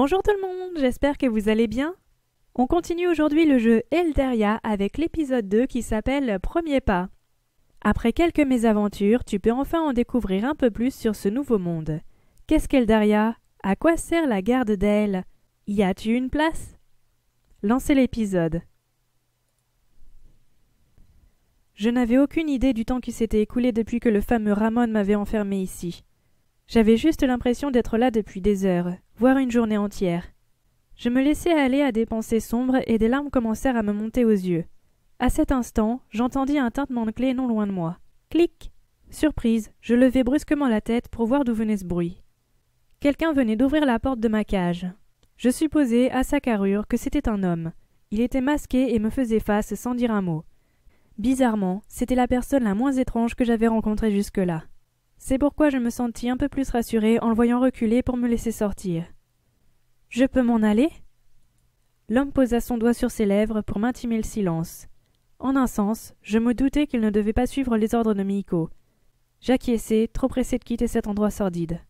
Bonjour tout le monde, j'espère que vous allez bien. On continue aujourd'hui le jeu Eldaria avec l'épisode 2 qui s'appelle Premier pas. Après quelques mésaventures, tu peux enfin en découvrir un peu plus sur ce nouveau monde. Qu'est-ce qu'Eldaria À quoi sert la garde d'elle Y a-tu une place Lancez l'épisode. Je n'avais aucune idée du temps qui s'était écoulé depuis que le fameux Ramon m'avait enfermé ici. J'avais juste l'impression d'être là depuis des heures, voire une journée entière. Je me laissais aller à des pensées sombres et des larmes commencèrent à me monter aux yeux. À cet instant, j'entendis un tintement de clé non loin de moi. Clic Surprise, je levai brusquement la tête pour voir d'où venait ce bruit. Quelqu'un venait d'ouvrir la porte de ma cage. Je supposai, à sa carrure, que c'était un homme. Il était masqué et me faisait face sans dire un mot. Bizarrement, c'était la personne la moins étrange que j'avais rencontrée jusque-là. C'est pourquoi je me sentis un peu plus rassurée en le voyant reculer pour me laisser sortir. Je peux m'en aller? L'homme posa son doigt sur ses lèvres pour m'intimer le silence. En un sens, je me doutais qu'il ne devait pas suivre les ordres de Miko. J'acquiesçai, trop pressé de quitter cet endroit sordide.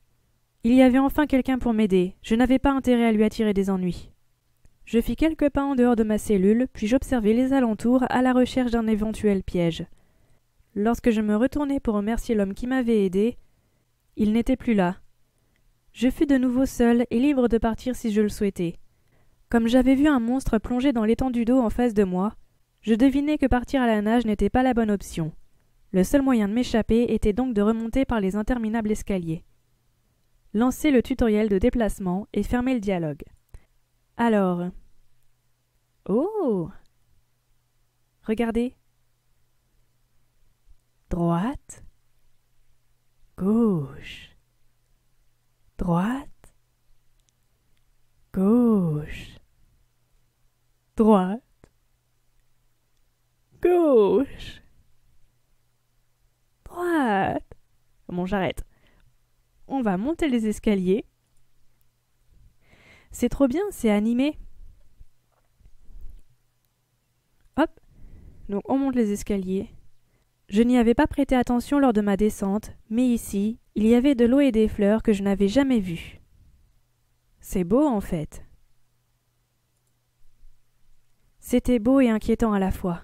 Il y avait enfin quelqu'un pour m'aider, je n'avais pas intérêt à lui attirer des ennuis. Je fis quelques pas en dehors de ma cellule, puis j'observai les alentours à la recherche d'un éventuel piège. Lorsque je me retournai pour remercier l'homme qui m'avait aidé, il n'était plus là. Je fus de nouveau seul et libre de partir si je le souhaitais. Comme j'avais vu un monstre plonger dans l'étendue d'eau en face de moi, je devinais que partir à la nage n'était pas la bonne option. Le seul moyen de m'échapper était donc de remonter par les interminables escaliers. Lancez le tutoriel de déplacement et fermez le dialogue. Alors. Oh Regardez, droite, gauche, droite, gauche, droite, gauche, droite. Bon, j'arrête. On va monter les escaliers. C'est trop bien, c'est animé. Hop. Donc on monte les escaliers. Je n'y avais pas prêté attention lors de ma descente, mais ici, il y avait de l'eau et des fleurs que je n'avais jamais vues. C'est beau en fait. C'était beau et inquiétant à la fois.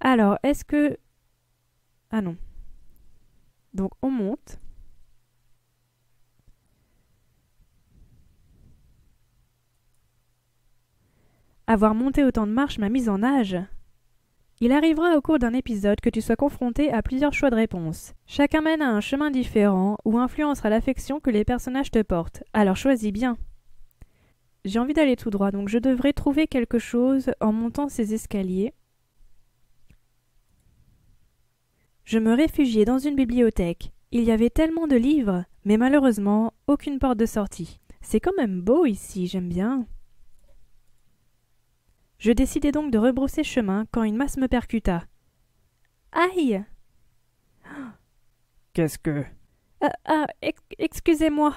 Alors, est-ce que... Ah non. Donc on monte. Avoir monté autant de marches m'a mise en âge il arrivera au cours d'un épisode que tu sois confronté à plusieurs choix de réponses. Chacun mène à un chemin différent ou influencera l'affection que les personnages te portent, alors choisis bien. J'ai envie d'aller tout droit, donc je devrais trouver quelque chose en montant ces escaliers. Je me réfugiais dans une bibliothèque. Il y avait tellement de livres, mais malheureusement, aucune porte de sortie. C'est quand même beau ici, j'aime bien. Je décidai donc de rebrousser chemin quand une masse me percuta. Aïe Qu'est-ce que. Euh, ah, excusez-moi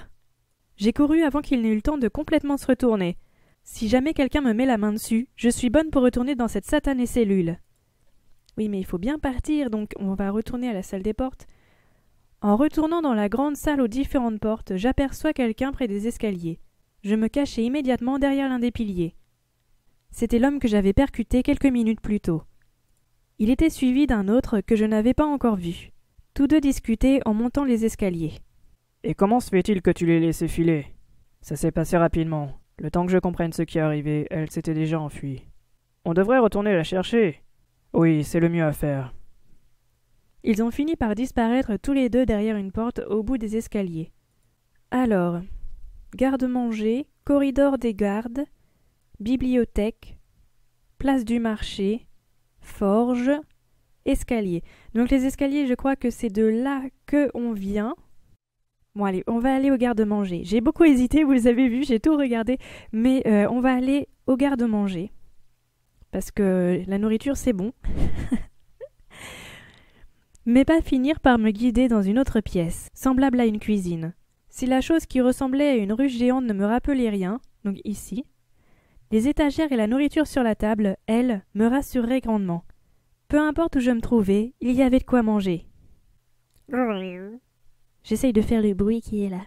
J'ai couru avant qu'il n'ait eu le temps de complètement se retourner. Si jamais quelqu'un me met la main dessus, je suis bonne pour retourner dans cette satanée cellule. Oui, mais il faut bien partir, donc on va retourner à la salle des portes. En retournant dans la grande salle aux différentes portes, j'aperçois quelqu'un près des escaliers. Je me cachai immédiatement derrière l'un des piliers. C'était l'homme que j'avais percuté quelques minutes plus tôt. Il était suivi d'un autre que je n'avais pas encore vu. Tous deux discutaient en montant les escaliers. Et comment se fait-il que tu l'aies laissé filer Ça s'est passé rapidement. Le temps que je comprenne ce qui est arrivé, elle s'était déjà enfuie. On devrait retourner la chercher. Oui, c'est le mieux à faire. Ils ont fini par disparaître tous les deux derrière une porte au bout des escaliers. Alors, garde-manger, corridor des gardes, bibliothèque, place du marché, forge, escalier. Donc les escaliers, je crois que c'est de là que on vient. Bon allez, on va aller au garde-manger. J'ai beaucoup hésité, vous les avez vu, j'ai tout regardé, mais euh, on va aller au garde-manger parce que la nourriture c'est bon. mais pas finir par me guider dans une autre pièce, semblable à une cuisine. Si la chose qui ressemblait à une ruche géante ne me rappelait rien, donc ici, les étagères et la nourriture sur la table, elles, me rassuraient grandement. Peu importe où je me trouvais, il y avait de quoi manger. J'essaye de faire le bruit qui est là.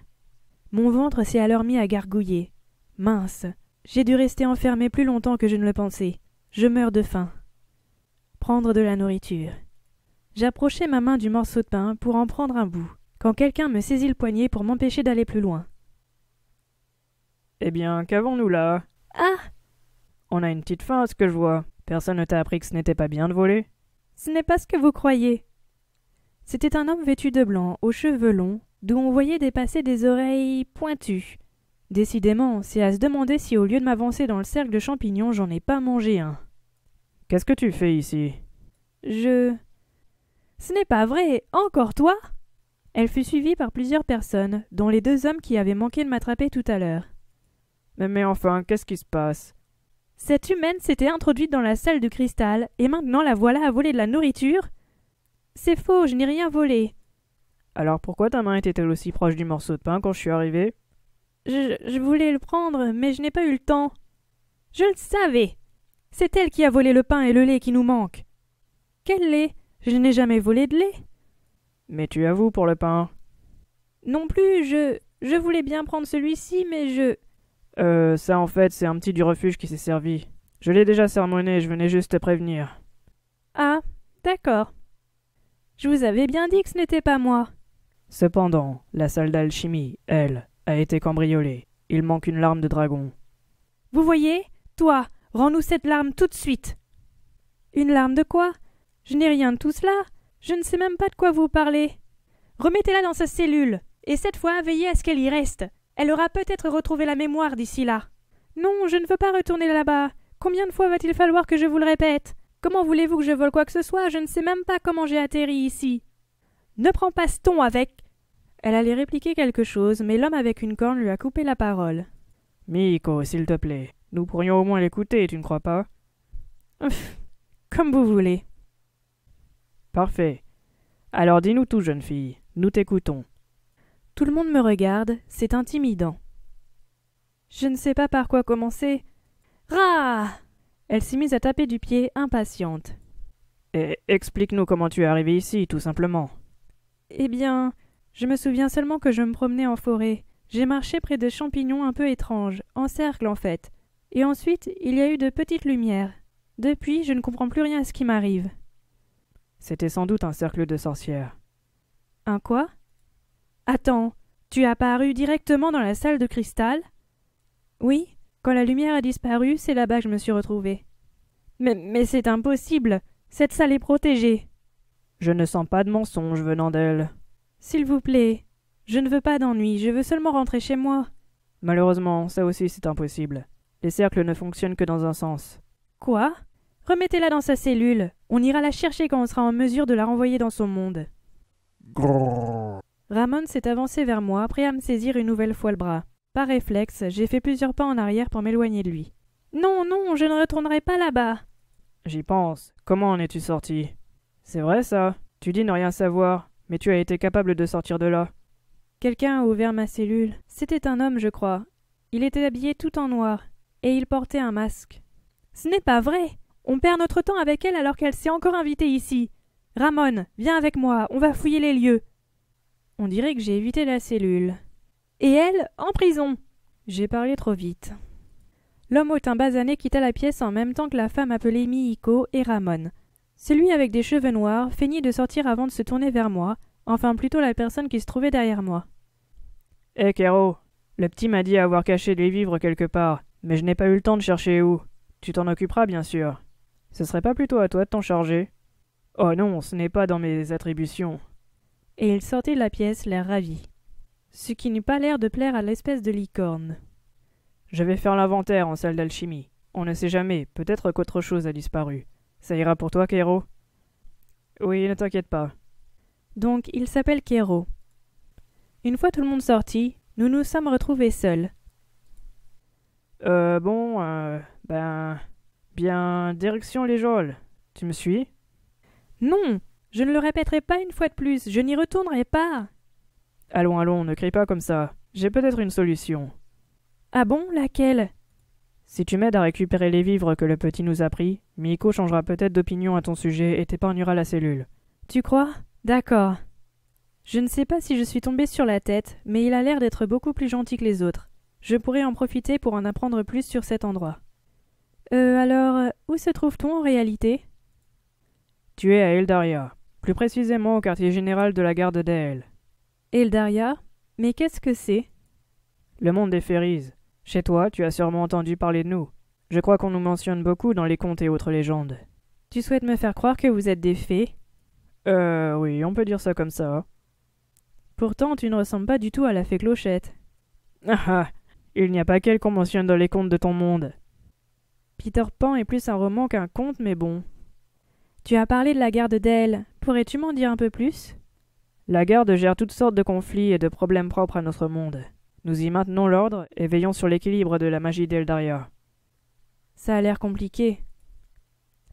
Mon ventre s'est alors mis à gargouiller. Mince, j'ai dû rester enfermé plus longtemps que je ne le pensais. Je meurs de faim. Prendre de la nourriture. J'approchai ma main du morceau de pain pour en prendre un bout, quand quelqu'un me saisit le poignet pour m'empêcher d'aller plus loin. Eh bien, qu'avons-nous là Ah on a une petite faim à ce que je vois. Personne ne t'a appris que ce n'était pas bien de voler Ce n'est pas ce que vous croyez. C'était un homme vêtu de blanc, aux cheveux longs, d'où on voyait dépasser des oreilles pointues. Décidément, c'est à se demander si au lieu de m'avancer dans le cercle de champignons, j'en ai pas mangé un. Qu'est-ce que tu fais ici Je. Ce n'est pas vrai Encore toi Elle fut suivie par plusieurs personnes, dont les deux hommes qui avaient manqué de m'attraper tout à l'heure. mais enfin, qu'est-ce qui se passe cette humaine s'était introduite dans la salle de cristal, et maintenant la voilà à voler de la nourriture C'est faux, je n'ai rien volé. Alors pourquoi ta main était-elle aussi proche du morceau de pain quand je suis arrivée je, voulais le prendre, mais je n'ai pas eu le temps. Je le savais. C'est elle qui a volé le pain et le lait qui nous manque. Quel lait Je n'ai jamais volé de lait. Mais tu avoues pour le pain. Non plus, je. Je voulais bien prendre celui-ci, mais je. Euh, ça en fait, c'est un petit du refuge qui s'est servi. Je l'ai déjà sermonné, je venais juste te prévenir. Ah, d'accord. Je vous avais bien dit que ce n'était pas moi. Cependant, la salle d'alchimie, elle, a été cambriolée. Il manque une larme de dragon. Vous voyez Toi, rends-nous cette larme tout de suite Une larme de quoi Je n'ai rien de tout cela. Je ne sais même pas de quoi vous parlez. Remettez-la dans sa cellule, et cette fois veillez à ce qu'elle y reste. Elle aura peut-être retrouvé la mémoire d'ici là. Non, je ne veux pas retourner là-bas. Combien de fois va-t-il falloir que je vous le répète Comment voulez-vous que je vole quoi que ce soit Je ne sais même pas comment j'ai atterri ici. Ne prends pas ce ton avec. Elle allait répliquer quelque chose, mais l'homme avec une corne lui a coupé la parole. Miko, s'il te plaît, nous pourrions au moins l'écouter, tu ne crois pas Comme vous voulez. Parfait. Alors dis-nous tout, jeune fille, nous t'écoutons. Tout le monde me regarde, c'est intimidant. Je ne sais pas par quoi commencer. Rah Elle s'est mise à taper du pied, impatiente. Et eh, explique-nous comment tu es arrivée ici, tout simplement. Eh bien, je me souviens seulement que je me promenais en forêt. J'ai marché près de champignons un peu étranges, en cercle en fait. Et ensuite, il y a eu de petites lumières. Depuis, je ne comprends plus rien à ce qui m'arrive. C'était sans doute un cercle de sorcières. Un quoi Attends, tu as apparu directement dans la salle de cristal Oui, quand la lumière a disparu, c'est là-bas que je me suis retrouvée. Mais, mais c'est impossible Cette salle est protégée Je ne sens pas de mensonge venant d'elle. S'il vous plaît, je ne veux pas d'ennui, je veux seulement rentrer chez moi. Malheureusement, ça aussi c'est impossible. Les cercles ne fonctionnent que dans un sens. Quoi Remettez-la dans sa cellule. On ira la chercher quand on sera en mesure de la renvoyer dans son monde. Ramon s'est avancé vers moi, prêt à me saisir une nouvelle fois le bras. Par réflexe, j'ai fait plusieurs pas en arrière pour m'éloigner de lui. Non, non, je ne retournerai pas là-bas. J'y pense. Comment en es-tu sorti C'est vrai ça. Tu dis ne rien savoir, mais tu as été capable de sortir de là. Quelqu'un a ouvert ma cellule. C'était un homme, je crois. Il était habillé tout en noir, et il portait un masque. Ce n'est pas vrai. On perd notre temps avec elle alors qu'elle s'est encore invitée ici. Ramon, viens avec moi, on va fouiller les lieux. On dirait que j'ai évité la cellule. Et elle, en prison J'ai parlé trop vite. L'homme au teint basané quitta la pièce en même temps que la femme appelée Miiko et Ramon. Celui avec des cheveux noirs feignit de sortir avant de se tourner vers moi, enfin plutôt la personne qui se trouvait derrière moi. Hé, eh, Kero Le petit m'a dit avoir caché des vivres quelque part, mais je n'ai pas eu le temps de chercher où. Tu t'en occuperas, bien sûr. Ce serait pas plutôt à toi de t'en charger Oh non, ce n'est pas dans mes attributions et il sortit de la pièce l'air ravi. Ce qui n'eut pas l'air de plaire à l'espèce de licorne. Je vais faire l'inventaire en salle d'alchimie. On ne sait jamais, peut-être qu'autre chose a disparu. Ça ira pour toi, Kero Oui, ne t'inquiète pas. Donc, il s'appelle Kero. Une fois tout le monde sorti, nous nous sommes retrouvés seuls. Euh, bon, euh, ben. Bien, direction les geôles. Tu me suis Non je ne le répéterai pas une fois de plus, je n'y retournerai pas. Allons, allons, ne crie pas comme ça. J'ai peut-être une solution. Ah bon, laquelle Si tu m'aides à récupérer les vivres que le petit nous a pris, Miko changera peut-être d'opinion à ton sujet et t'épargnera la cellule. Tu crois D'accord. Je ne sais pas si je suis tombée sur la tête, mais il a l'air d'être beaucoup plus gentil que les autres. Je pourrais en profiter pour en apprendre plus sur cet endroit. Euh, alors, où se trouve-t-on en réalité Tu es à Eldaria plus précisément au quartier général de la Garde Et Eldaria Mais qu'est-ce que c'est Le monde des férises. Chez toi, tu as sûrement entendu parler de nous. Je crois qu'on nous mentionne beaucoup dans les contes et autres légendes. Tu souhaites me faire croire que vous êtes des fées Euh, oui, on peut dire ça comme ça. Pourtant, tu ne ressembles pas du tout à la fée Clochette. Ah ah Il n'y a pas qu'elle qu'on mentionne dans les contes de ton monde. Peter Pan est plus un roman qu'un conte, mais bon. Tu as parlé de la Garde d'Elle pourrais-tu m'en dire un peu plus La garde gère toutes sortes de conflits et de problèmes propres à notre monde. Nous y maintenons l'ordre et veillons sur l'équilibre de la magie d'Eldaria. Ça a l'air compliqué.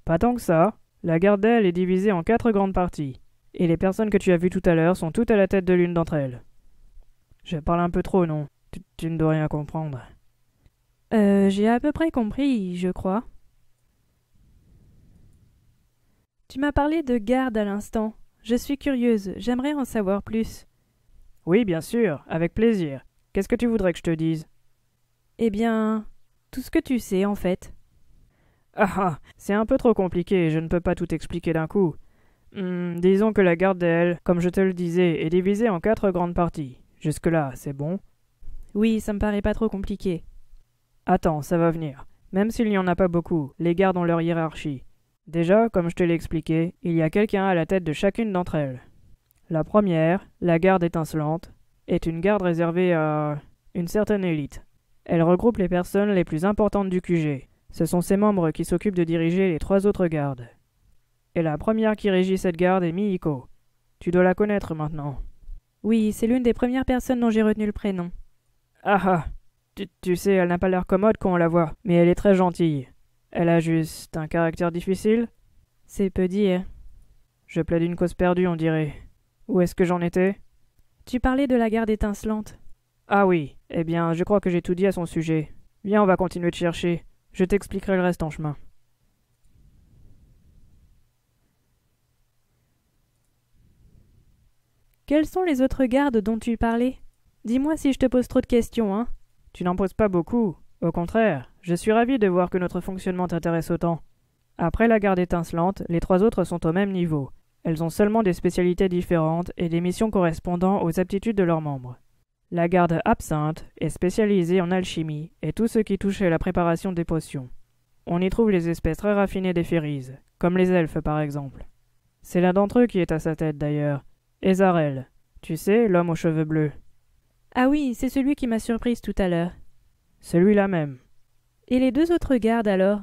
Pas tant que ça. La garde d'Elle est divisée en quatre grandes parties, et les personnes que tu as vues tout à l'heure sont toutes à la tête de l'une d'entre elles. Je parle un peu trop, non tu, ne dois rien comprendre. Euh, j'ai à peu près compris, je crois. Tu m'as parlé de garde à l'instant. Je suis curieuse, j'aimerais en savoir plus. Oui, bien sûr, avec plaisir. Qu'est-ce que tu voudrais que je te dise Eh bien, tout ce que tu sais, en fait. Ah ah, c'est un peu trop compliqué, je ne peux pas tout expliquer d'un coup. Hum, disons que la garde d'elle, comme je te le disais, est divisée en quatre grandes parties. Jusque-là, c'est bon Oui, ça me paraît pas trop compliqué. Attends, ça va venir. Même s'il n'y en a pas beaucoup, les gardes ont leur hiérarchie. Déjà, comme je te l'ai expliqué, il y a quelqu'un à la tête de chacune d'entre elles. La première, la garde étincelante, est une garde réservée à une certaine élite. Elle regroupe les personnes les plus importantes du QG. Ce sont ses membres qui s'occupent de diriger les trois autres gardes. Et la première qui régit cette garde est Miiko. Tu dois la connaître maintenant. Oui, c'est l'une des premières personnes dont j'ai retenu le prénom. Ah ah tu, tu sais, elle n'a pas l'air commode quand on la voit, mais elle est très gentille. Elle a juste un caractère difficile C'est peu dire. Hein. Je plaide une cause perdue, on dirait. Où est-ce que j'en étais Tu parlais de la garde étincelante. Ah oui, eh bien, je crois que j'ai tout dit à son sujet. Viens, on va continuer de chercher. Je t'expliquerai le reste en chemin. Quelles sont les autres gardes dont tu parlais Dis-moi si je te pose trop de questions, hein Tu n'en poses pas beaucoup. Au contraire, je suis ravi de voir que notre fonctionnement t'intéresse autant. Après la garde étincelante, les trois autres sont au même niveau. Elles ont seulement des spécialités différentes et des missions correspondant aux aptitudes de leurs membres. La garde absinthe est spécialisée en alchimie et tout ce qui touchait à la préparation des potions. On y trouve les espèces très raffinées des férises, comme les elfes par exemple. C'est l'un d'entre eux qui est à sa tête d'ailleurs, Ezarel. Tu sais, l'homme aux cheveux bleus. Ah oui, c'est celui qui m'a surprise tout à l'heure. Celui-là même. Et les deux autres gardes alors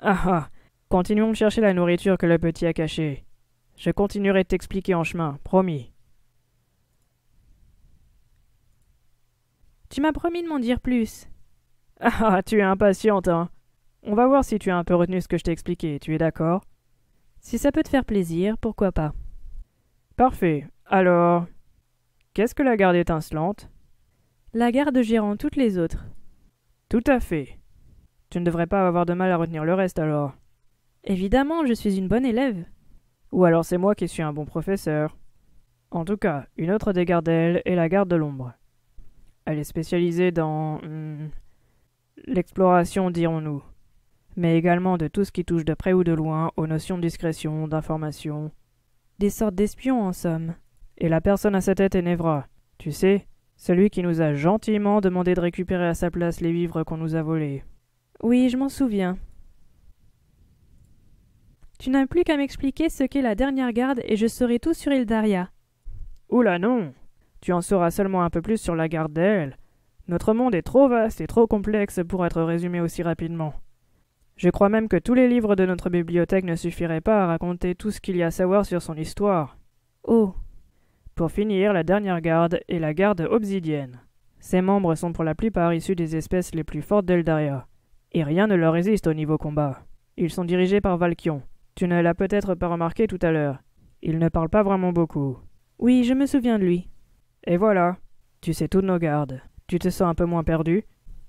Ah ah Continuons de chercher la nourriture que le petit a cachée. Je continuerai de t'expliquer en chemin, promis. Tu m'as promis de m'en dire plus. Ah, ah tu es impatiente, hein On va voir si tu as un peu retenu ce que je t'ai expliqué, tu es d'accord Si ça peut te faire plaisir, pourquoi pas Parfait. Alors, qu'est-ce que la garde étincelante La garde gérant toutes les autres. Tout à fait. Tu ne devrais pas avoir de mal à retenir le reste alors. Évidemment, je suis une bonne élève. Ou alors c'est moi qui suis un bon professeur. En tout cas, une autre des gardes est la garde de l'ombre. Elle est spécialisée dans. Hmm, l'exploration, dirons-nous. Mais également de tout ce qui touche de près ou de loin aux notions de discrétion, d'information. Des sortes d'espions, en somme. Et la personne à sa tête est Nevra. Tu sais, celui qui nous a gentiment demandé de récupérer à sa place les vivres qu'on nous a volés. Oui, je m'en souviens. Tu n'as plus qu'à m'expliquer ce qu'est la dernière garde et je saurai tout sur Ildaria. Oula non Tu en sauras seulement un peu plus sur la garde d'elle. Notre monde est trop vaste et trop complexe pour être résumé aussi rapidement. Je crois même que tous les livres de notre bibliothèque ne suffiraient pas à raconter tout ce qu'il y a à savoir sur son histoire. Oh pour finir, la dernière garde est la garde obsidienne. Ses membres sont pour la plupart issus des espèces les plus fortes d'Eldaria, et rien ne leur résiste au niveau combat. Ils sont dirigés par Valkion. Tu ne l'as peut-être pas remarqué tout à l'heure. Il ne parle pas vraiment beaucoup. Oui, je me souviens de lui. Et voilà. Tu sais toutes nos gardes. Tu te sens un peu moins perdu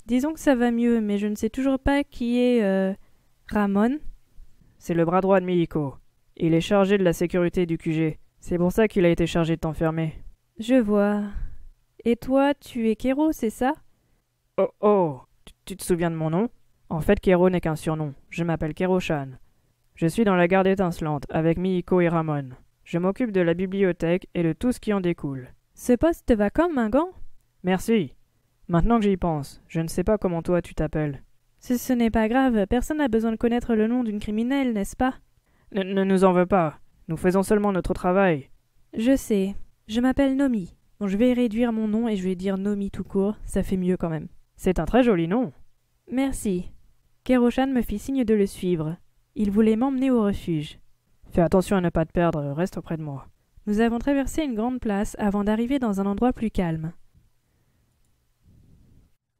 Disons que ça va mieux, mais je ne sais toujours pas qui est. Euh, Ramon C'est le bras droit de Mihiko. Il est chargé de la sécurité du QG. C'est pour ça qu'il a été chargé de t'enfermer. Je vois. Et toi, tu es Kero, c'est ça Oh oh tu, te souviens de mon nom En fait, Kero n'est qu'un surnom. Je m'appelle Kero-chan. Je suis dans la garde étincelante avec Miiko et Ramon. Je m'occupe de la bibliothèque et de tout ce qui en découle. Ce poste te va comme un gant Merci. Maintenant que j'y pense, je ne sais pas comment toi tu t'appelles. Si ce n'est pas grave, personne n'a besoin de connaître le nom d'une criminelle, n'est-ce pas ne, ne nous en veux pas. Nous faisons seulement notre travail. Je sais. Je m'appelle Nomi. je vais réduire mon nom et je vais dire Nomi tout court, ça fait mieux quand même. C'est un très joli nom. Merci. Keroshan me fit signe de le suivre. Il voulait m'emmener au refuge. Fais attention à ne pas te perdre, reste auprès de moi. Nous avons traversé une grande place avant d'arriver dans un endroit plus calme.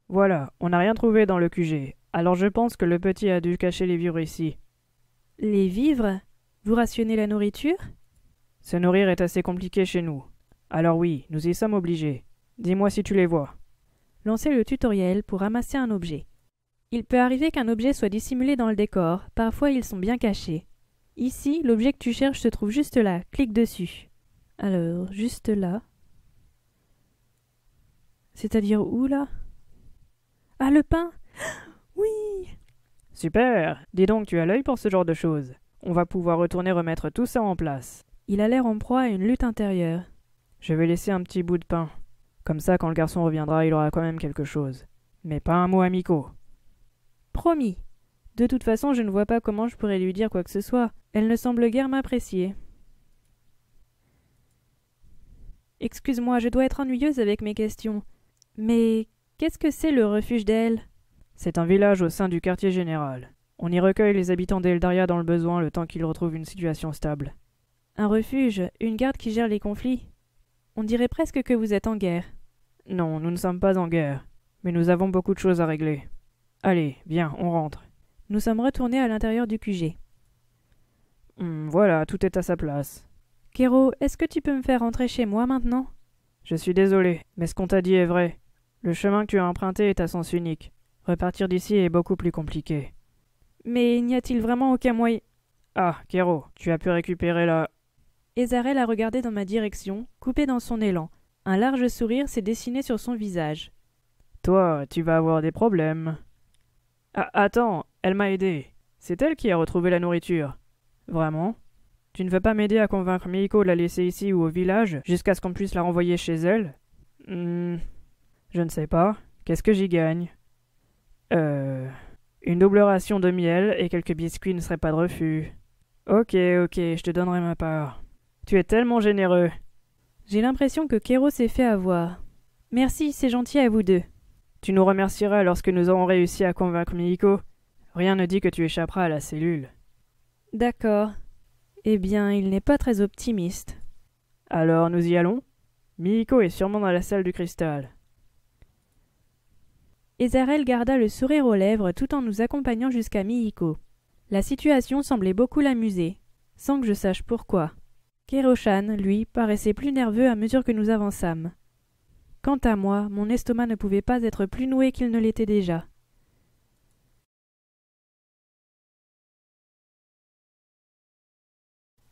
Voilà, on n'a rien trouvé dans le QG, alors je pense que le petit a dû cacher les vivres ici. Les vivres vous rationnez la nourriture Se nourrir est assez compliqué chez nous. Alors oui, nous y sommes obligés. Dis-moi si tu les vois. Lancez le tutoriel pour ramasser un objet. Il peut arriver qu'un objet soit dissimulé dans le décor, parfois ils sont bien cachés. Ici, l'objet que tu cherches se trouve juste là, clique dessus. Alors, juste là. C'est-à-dire où là Ah, le pain Oui Super Dis donc, tu as l'œil pour ce genre de choses. On va pouvoir retourner remettre tout ça en place. Il a l'air en proie à une lutte intérieure. Je vais laisser un petit bout de pain. Comme ça, quand le garçon reviendra, il aura quand même quelque chose. Mais pas un mot amico. Promis. De toute façon, je ne vois pas comment je pourrais lui dire quoi que ce soit. Elle ne semble guère m'apprécier. Excuse-moi, je dois être ennuyeuse avec mes questions. Mais qu'est-ce que c'est le refuge d'elle C'est un village au sein du quartier général. On y recueille les habitants d'Eldaria dans le besoin le temps qu'ils retrouvent une situation stable. Un refuge, une garde qui gère les conflits. On dirait presque que vous êtes en guerre. Non, nous ne sommes pas en guerre, mais nous avons beaucoup de choses à régler. Allez, viens, on rentre. Nous sommes retournés à l'intérieur du QG. Hmm, voilà, tout est à sa place. Kero, est-ce que tu peux me faire rentrer chez moi maintenant Je suis désolé, mais ce qu'on t'a dit est vrai. Le chemin que tu as emprunté est à sens unique. Repartir d'ici est beaucoup plus compliqué. Mais n'y a-t-il vraiment aucun moyen Ah, Kero, tu as pu récupérer la. Ezarel a regardé dans ma direction, coupé dans son élan. Un large sourire s'est dessiné sur son visage. Toi, tu vas avoir des problèmes. Ah, attends, elle m'a aidé. C'est elle qui a retrouvé la nourriture. Vraiment Tu ne veux pas m'aider à convaincre Miko de la laisser ici ou au village jusqu'à ce qu'on puisse la renvoyer chez elle hmm, Je ne sais pas. Qu'est-ce que j'y gagne Euh. Une double ration de miel et quelques biscuits ne seraient pas de refus. Ok, ok, je te donnerai ma part. Tu es tellement généreux. J'ai l'impression que Kero s'est fait avoir. Merci, c'est gentil à vous deux. Tu nous remercieras lorsque nous aurons réussi à convaincre Mihiko. »« Rien ne dit que tu échapperas à la cellule. D'accord. Eh bien, il n'est pas très optimiste. Alors, nous y allons Mihiko est sûrement dans la salle du cristal. Ezarel garda le sourire aux lèvres tout en nous accompagnant jusqu'à Miiko. La situation semblait beaucoup l'amuser, sans que je sache pourquoi. Keroshan, lui, paraissait plus nerveux à mesure que nous avançâmes. Quant à moi, mon estomac ne pouvait pas être plus noué qu'il ne l'était déjà.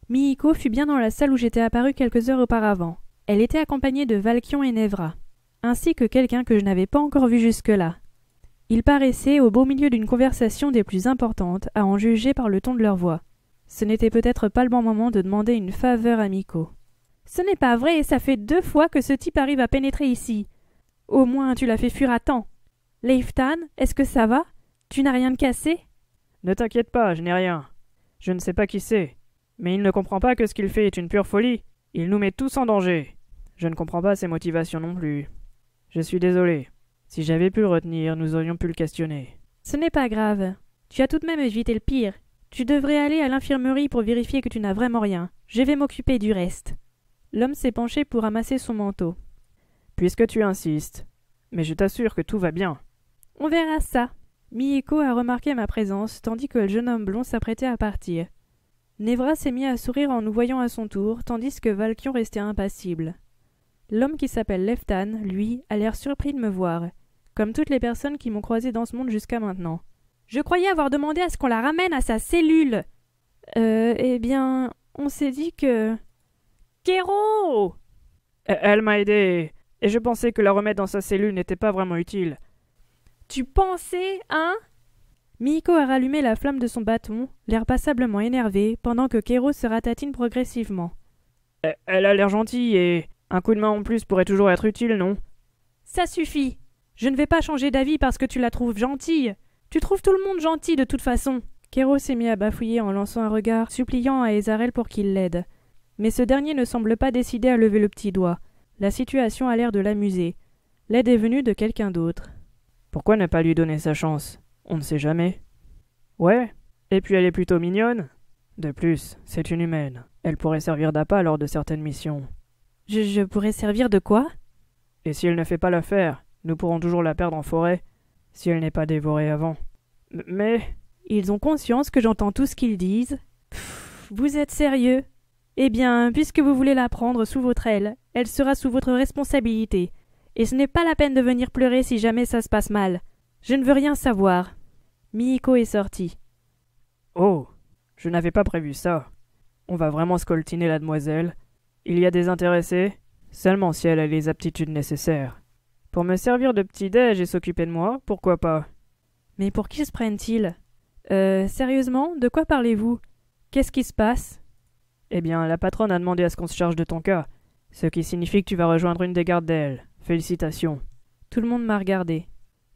Miiko fut bien dans la salle où j'étais apparue quelques heures auparavant. Elle était accompagnée de Valkion et Nevra ainsi que quelqu'un que je n'avais pas encore vu jusque-là. Ils paraissaient au beau milieu d'une conversation des plus importantes, à en juger par le ton de leur voix. Ce n'était peut-être pas le bon moment de demander une faveur à Ce n'est pas vrai, ça fait deux fois que ce type arrive à pénétrer ici. Au moins, tu l'as fait fuir à temps. Leiftan, est-ce que ça va Tu n'as rien de cassé Ne t'inquiète pas, je n'ai rien. Je ne sais pas qui c'est. Mais il ne comprend pas que ce qu'il fait est une pure folie. Il nous met tous en danger. Je ne comprends pas ses motivations non plus. Je suis désolé. Si j'avais pu le retenir, nous aurions pu le questionner. Ce n'est pas grave. Tu as tout de même évité le pire. Tu devrais aller à l'infirmerie pour vérifier que tu n'as vraiment rien. Je vais m'occuper du reste. L'homme s'est penché pour ramasser son manteau. Puisque tu insistes. Mais je t'assure que tout va bien. On verra ça. Mieko a remarqué ma présence, tandis que le jeune homme blond s'apprêtait à partir. Nevra s'est mis à sourire en nous voyant à son tour, tandis que Valkion restait impassible. L'homme qui s'appelle Leftan, lui, a l'air surpris de me voir, comme toutes les personnes qui m'ont croisé dans ce monde jusqu'à maintenant. Je croyais avoir demandé à ce qu'on la ramène à sa cellule. Euh, eh bien, on s'est dit que. Kero eh, Elle m'a aidé, et je pensais que la remettre dans sa cellule n'était pas vraiment utile. Tu pensais, hein Miko a rallumé la flamme de son bâton, l'air passablement énervé, pendant que Kero se ratatine progressivement. Eh, elle a l'air gentille et un coup de main en plus pourrait toujours être utile, non Ça suffit Je ne vais pas changer d'avis parce que tu la trouves gentille. Tu trouves tout le monde gentil de toute façon. Kero s'est mis à bafouiller en lançant un regard suppliant à Ezarel pour qu'il l'aide. Mais ce dernier ne semble pas décidé à lever le petit doigt. La situation a l'air de l'amuser. L'aide est venue de quelqu'un d'autre. Pourquoi ne pas lui donner sa chance On ne sait jamais. Ouais, et puis elle est plutôt mignonne. De plus, c'est une humaine. Elle pourrait servir d'appât lors de certaines missions. Je, pourrais servir de quoi Et si elle ne fait pas l'affaire, nous pourrons toujours la perdre en forêt, si elle n'est pas dévorée avant. mais. Ils ont conscience que j'entends tout ce qu'ils disent. vous êtes sérieux Eh bien, puisque vous voulez la prendre sous votre aile, elle sera sous votre responsabilité. Et ce n'est pas la peine de venir pleurer si jamais ça se passe mal. Je ne veux rien savoir. Miiko est sortie. Oh Je n'avais pas prévu ça. On va vraiment scoltiner la demoiselle, il y a des intéressés Seulement si elle a les aptitudes nécessaires. Pour me servir de petit-déj et s'occuper de moi, pourquoi pas Mais pour qui se prennent-ils Euh, sérieusement, de quoi parlez-vous Qu'est-ce qui se passe Eh bien, la patronne a demandé à ce qu'on se charge de ton cas, ce qui signifie que tu vas rejoindre une des gardes d'elle. Félicitations. Tout le monde m'a regardé.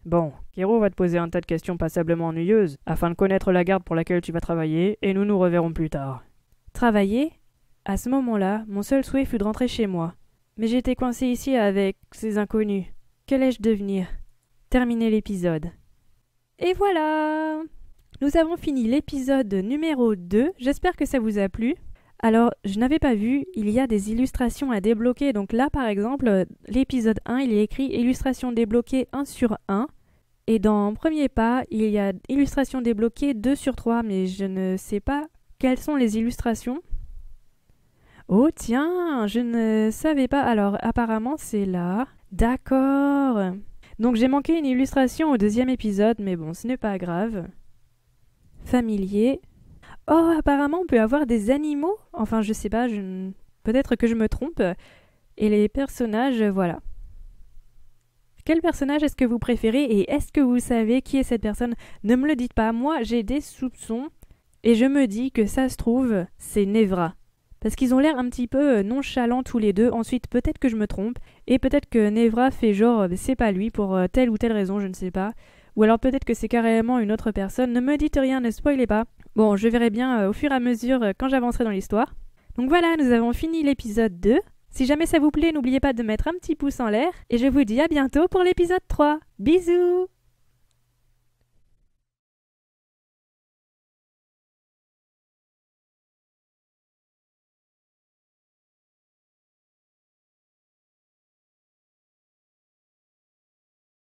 Bon, Kero va te poser un tas de questions passablement ennuyeuses afin de connaître la garde pour laquelle tu vas travailler et nous nous reverrons plus tard. Travailler à ce moment-là, mon seul souhait fut de rentrer chez moi. Mais j'étais coincé ici avec ces inconnus. lai je devenir Terminer l'épisode. Et voilà Nous avons fini l'épisode numéro 2. J'espère que ça vous a plu. Alors, je n'avais pas vu, il y a des illustrations à débloquer. Donc là, par exemple, l'épisode 1, il est écrit illustration débloquée 1 sur 1. Et dans premier pas, il y a illustration débloquée 2 sur 3, mais je ne sais pas quelles sont les illustrations. Oh tiens, je ne savais pas. Alors apparemment c'est là. D'accord. Donc j'ai manqué une illustration au deuxième épisode, mais bon, ce n'est pas grave. Familier. Oh, apparemment on peut avoir des animaux. Enfin, je sais pas, peut-être que je me trompe. Et les personnages, voilà. Quel personnage est-ce que vous préférez et est-ce que vous savez qui est cette personne Ne me le dites pas, moi j'ai des soupçons et je me dis que ça se trouve, c'est Nevra parce qu'ils ont l'air un petit peu euh, nonchalants tous les deux. Ensuite, peut-être que je me trompe, et peut-être que Nevra fait genre euh, c'est pas lui pour euh, telle ou telle raison, je ne sais pas. Ou alors peut-être que c'est carrément une autre personne. Ne me dites rien, ne spoilez pas. Bon, je verrai bien au fur et à mesure quand j'avancerai dans l'histoire. Donc voilà, nous avons fini l'épisode 2. Si jamais ça vous plaît, n'oubliez pas de mettre un petit pouce en l'air, et je vous dis à bientôt pour l'épisode 3. Bisous